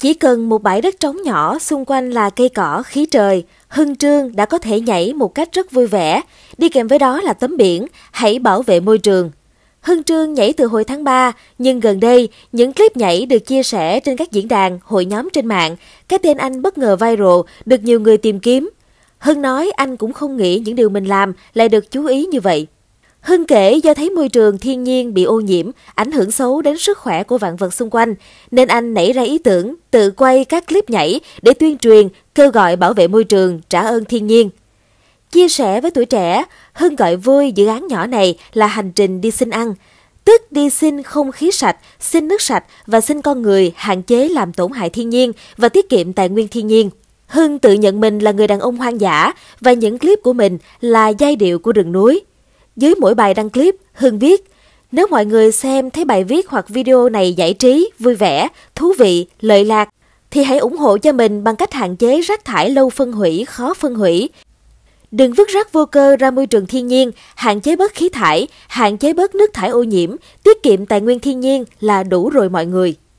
Chỉ cần một bãi đất trống nhỏ xung quanh là cây cỏ, khí trời, Hưng Trương đã có thể nhảy một cách rất vui vẻ, đi kèm với đó là tấm biển, hãy bảo vệ môi trường. Hưng Trương nhảy từ hồi tháng 3, nhưng gần đây, những clip nhảy được chia sẻ trên các diễn đàn, hội nhóm trên mạng, cái tên anh bất ngờ viral, được nhiều người tìm kiếm. Hưng nói anh cũng không nghĩ những điều mình làm lại được chú ý như vậy. Hưng kể do thấy môi trường thiên nhiên bị ô nhiễm, ảnh hưởng xấu đến sức khỏe của vạn vật xung quanh, nên anh nảy ra ý tưởng tự quay các clip nhảy để tuyên truyền, kêu gọi bảo vệ môi trường, trả ơn thiên nhiên. Chia sẻ với tuổi trẻ, Hưng gọi vui dự án nhỏ này là hành trình đi xin ăn, tức đi xin không khí sạch, xin nước sạch và xin con người hạn chế làm tổn hại thiên nhiên và tiết kiệm tài nguyên thiên nhiên. Hưng tự nhận mình là người đàn ông hoang dã và những clip của mình là giai điệu của rừng núi, dưới mỗi bài đăng clip, Hưng viết, nếu mọi người xem thấy bài viết hoặc video này giải trí, vui vẻ, thú vị, lợi lạc, thì hãy ủng hộ cho mình bằng cách hạn chế rác thải lâu phân hủy, khó phân hủy. Đừng vứt rác vô cơ ra môi trường thiên nhiên, hạn chế bớt khí thải, hạn chế bớt nước thải ô nhiễm, tiết kiệm tài nguyên thiên nhiên là đủ rồi mọi người.